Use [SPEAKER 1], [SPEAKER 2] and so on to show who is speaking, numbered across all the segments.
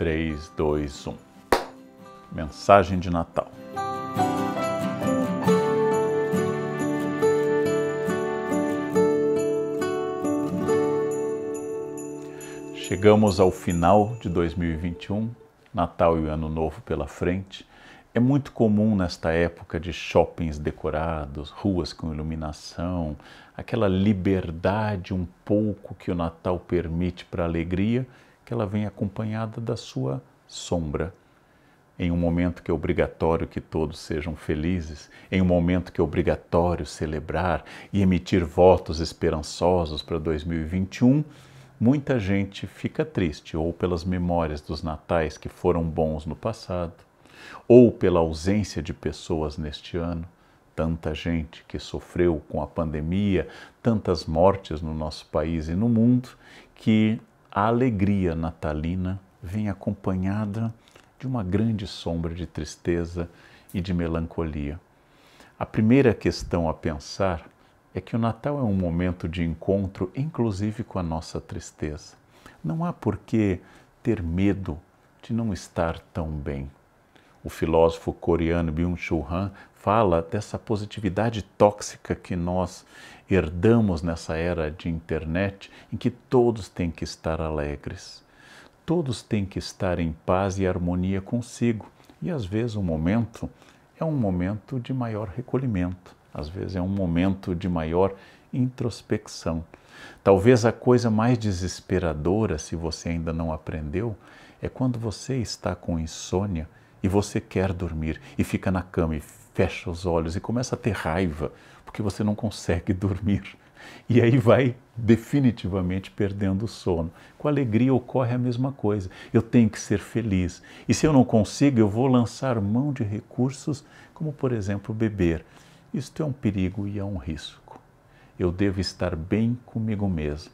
[SPEAKER 1] 3, 2, 1. Mensagem de Natal. Chegamos ao final de 2021, Natal e o Ano Novo pela frente. É muito comum nesta época de shoppings decorados, ruas com iluminação, aquela liberdade um pouco que o Natal permite para a alegria que ela vem acompanhada da sua sombra. Em um momento que é obrigatório que todos sejam felizes, em um momento que é obrigatório celebrar e emitir votos esperançosos para 2021, muita gente fica triste ou pelas memórias dos natais que foram bons no passado, ou pela ausência de pessoas neste ano. Tanta gente que sofreu com a pandemia, tantas mortes no nosso país e no mundo, que a alegria natalina vem acompanhada de uma grande sombra de tristeza e de melancolia. A primeira questão a pensar é que o Natal é um momento de encontro, inclusive com a nossa tristeza. Não há por que ter medo de não estar tão bem o filósofo coreano Byung-Chul Han fala dessa positividade tóxica que nós herdamos nessa era de internet, em que todos têm que estar alegres, todos têm que estar em paz e harmonia consigo. E às vezes o um momento é um momento de maior recolhimento, às vezes é um momento de maior introspecção. Talvez a coisa mais desesperadora, se você ainda não aprendeu, é quando você está com insônia e você quer dormir e fica na cama e fecha os olhos e começa a ter raiva porque você não consegue dormir. E aí vai definitivamente perdendo o sono. Com alegria ocorre a mesma coisa. Eu tenho que ser feliz. E se eu não consigo, eu vou lançar mão de recursos, como por exemplo beber. Isto é um perigo e é um risco. Eu devo estar bem comigo mesmo.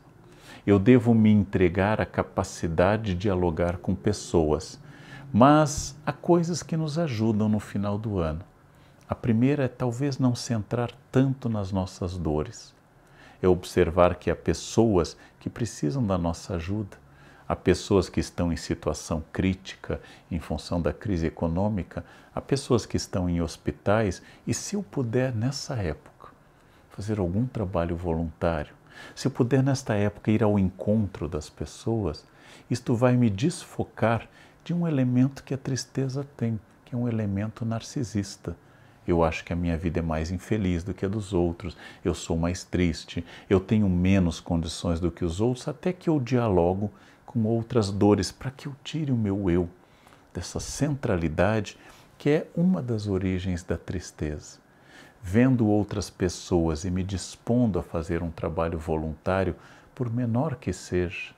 [SPEAKER 1] Eu devo me entregar à capacidade de dialogar com pessoas mas há coisas que nos ajudam no final do ano. A primeira é talvez não centrar tanto nas nossas dores. É observar que há pessoas que precisam da nossa ajuda, há pessoas que estão em situação crítica em função da crise econômica, há pessoas que estão em hospitais e, se eu puder nessa época, fazer algum trabalho voluntário, se eu puder nesta época ir ao encontro das pessoas, isto vai me desfocar de um elemento que a tristeza tem, que é um elemento narcisista. Eu acho que a minha vida é mais infeliz do que a dos outros, eu sou mais triste, eu tenho menos condições do que os outros, até que eu dialogo com outras dores para que eu tire o meu eu dessa centralidade que é uma das origens da tristeza. Vendo outras pessoas e me dispondo a fazer um trabalho voluntário, por menor que seja,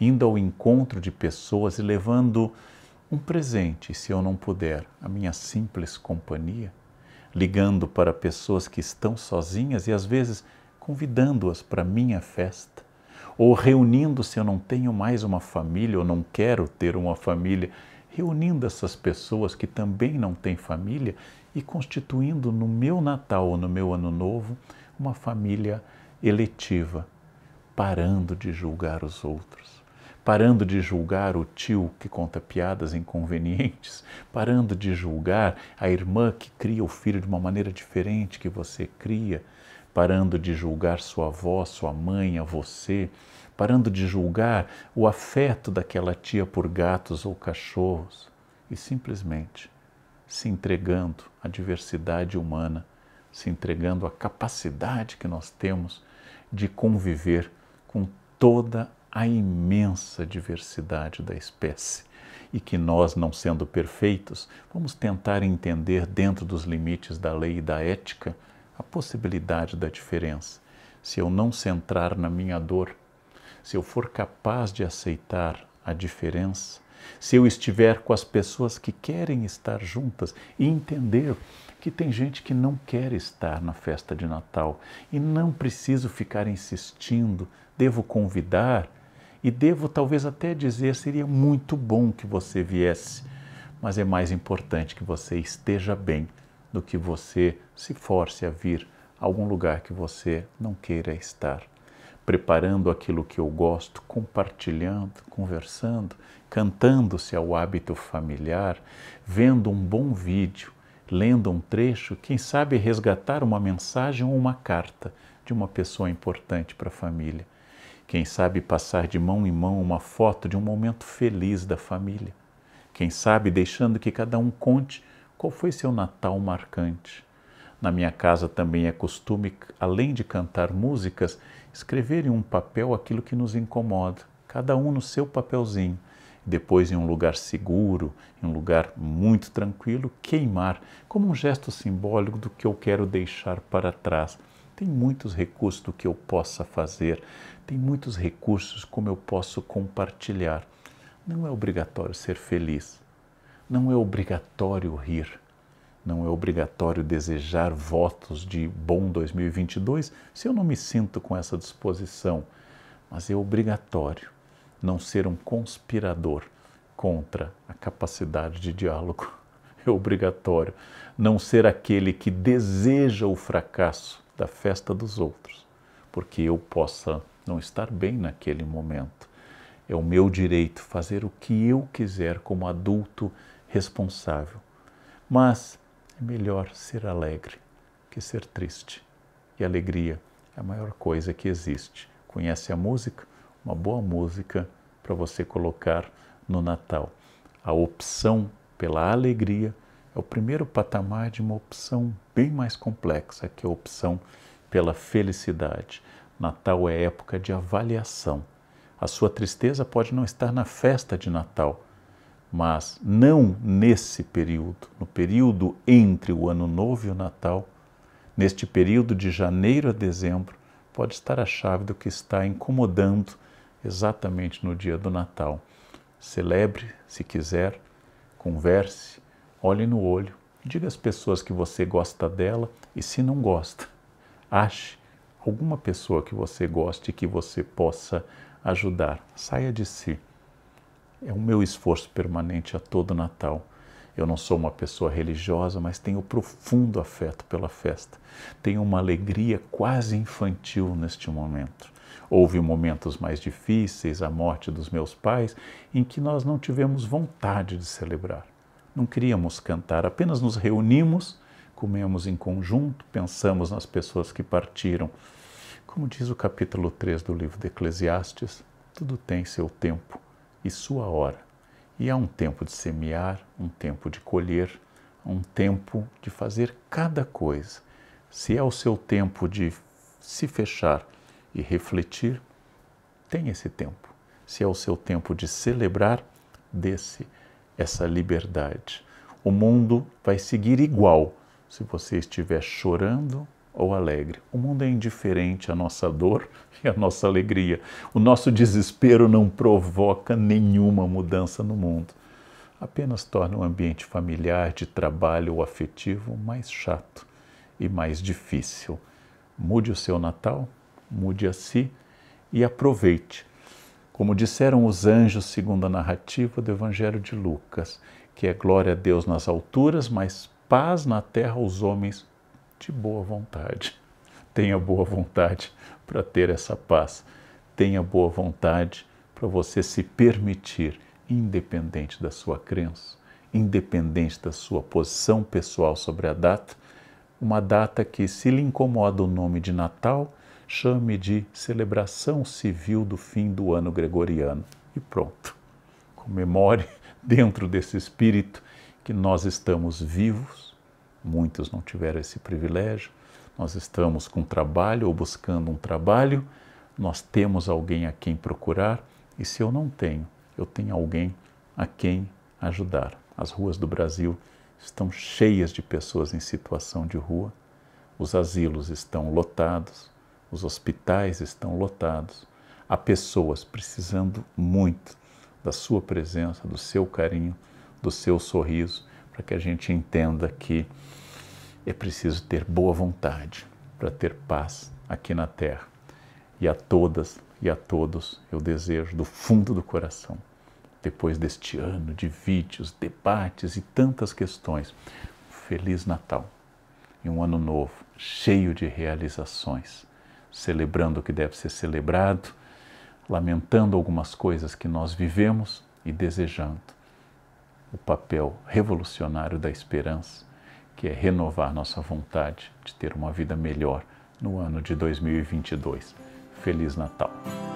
[SPEAKER 1] indo ao encontro de pessoas e levando um presente, se eu não puder, a minha simples companhia, ligando para pessoas que estão sozinhas e às vezes convidando-as para minha festa, ou reunindo se eu não tenho mais uma família ou não quero ter uma família, reunindo essas pessoas que também não têm família e constituindo no meu Natal ou no meu Ano Novo uma família eletiva, parando de julgar os outros parando de julgar o tio que conta piadas inconvenientes, parando de julgar a irmã que cria o filho de uma maneira diferente que você cria, parando de julgar sua avó, sua mãe, a você, parando de julgar o afeto daquela tia por gatos ou cachorros e simplesmente se entregando à diversidade humana, se entregando à capacidade que nós temos de conviver com toda a imensa diversidade da espécie e que nós, não sendo perfeitos, vamos tentar entender dentro dos limites da lei e da ética a possibilidade da diferença. Se eu não centrar na minha dor, se eu for capaz de aceitar a diferença, se eu estiver com as pessoas que querem estar juntas e entender que tem gente que não quer estar na festa de Natal e não preciso ficar insistindo, devo convidar, e devo talvez até dizer: seria muito bom que você viesse, mas é mais importante que você esteja bem do que você se force a vir a algum lugar que você não queira estar. Preparando aquilo que eu gosto, compartilhando, conversando, cantando-se ao hábito familiar, vendo um bom vídeo, lendo um trecho, quem sabe resgatar uma mensagem ou uma carta de uma pessoa importante para a família. Quem sabe passar de mão em mão uma foto de um momento feliz da família. Quem sabe deixando que cada um conte qual foi seu Natal marcante. Na minha casa também é costume, além de cantar músicas, escrever em um papel aquilo que nos incomoda, cada um no seu papelzinho. Depois, em um lugar seguro, em um lugar muito tranquilo, queimar, como um gesto simbólico do que eu quero deixar para trás, tem muitos recursos do que eu possa fazer, tem muitos recursos como eu posso compartilhar. Não é obrigatório ser feliz, não é obrigatório rir, não é obrigatório desejar votos de bom 2022 se eu não me sinto com essa disposição, mas é obrigatório não ser um conspirador contra a capacidade de diálogo. É obrigatório não ser aquele que deseja o fracasso da festa dos outros, porque eu possa não estar bem naquele momento. É o meu direito fazer o que eu quiser como adulto responsável. Mas é melhor ser alegre que ser triste. E alegria é a maior coisa que existe. Conhece a música? Uma boa música para você colocar no Natal. A opção pela alegria é o primeiro patamar de uma opção bem mais complexa, que a opção pela felicidade. Natal é época de avaliação. A sua tristeza pode não estar na festa de Natal, mas não nesse período, no período entre o Ano Novo e o Natal, neste período de janeiro a dezembro, pode estar a chave do que está incomodando exatamente no dia do Natal. Celebre, se quiser, converse, olhe no olho Diga às pessoas que você gosta dela e se não gosta, ache alguma pessoa que você goste e que você possa ajudar. Saia de si. É o meu esforço permanente a todo Natal. Eu não sou uma pessoa religiosa, mas tenho profundo afeto pela festa. Tenho uma alegria quase infantil neste momento. Houve momentos mais difíceis, a morte dos meus pais, em que nós não tivemos vontade de celebrar. Não queríamos cantar, apenas nos reunimos, comemos em conjunto, pensamos nas pessoas que partiram. Como diz o capítulo 3 do livro de Eclesiastes, tudo tem seu tempo e sua hora. E há um tempo de semear, um tempo de colher, um tempo de fazer cada coisa. Se é o seu tempo de se fechar e refletir, tem esse tempo. Se é o seu tempo de celebrar, desse essa liberdade. O mundo vai seguir igual se você estiver chorando ou alegre. O mundo é indiferente à nossa dor e à nossa alegria. O nosso desespero não provoca nenhuma mudança no mundo. Apenas torna o ambiente familiar, de trabalho ou afetivo mais chato e mais difícil. Mude o seu Natal, mude a si e aproveite como disseram os anjos, segundo a narrativa do Evangelho de Lucas, que é glória a Deus nas alturas, mas paz na terra aos homens de boa vontade. Tenha boa vontade para ter essa paz. Tenha boa vontade para você se permitir, independente da sua crença, independente da sua posição pessoal sobre a data, uma data que, se lhe incomoda o nome de Natal, chame de celebração civil do fim do ano gregoriano. E pronto. Comemore dentro desse espírito que nós estamos vivos, muitos não tiveram esse privilégio, nós estamos com trabalho ou buscando um trabalho, nós temos alguém a quem procurar, e se eu não tenho, eu tenho alguém a quem ajudar. As ruas do Brasil estão cheias de pessoas em situação de rua, os asilos estão lotados, os hospitais estão lotados, há pessoas precisando muito da sua presença, do seu carinho, do seu sorriso, para que a gente entenda que é preciso ter boa vontade para ter paz aqui na terra. E a todas e a todos eu desejo do fundo do coração, depois deste ano de vídeos, debates e tantas questões, um Feliz Natal e um ano novo cheio de realizações celebrando o que deve ser celebrado, lamentando algumas coisas que nós vivemos e desejando o papel revolucionário da esperança, que é renovar nossa vontade de ter uma vida melhor no ano de 2022. Feliz Natal!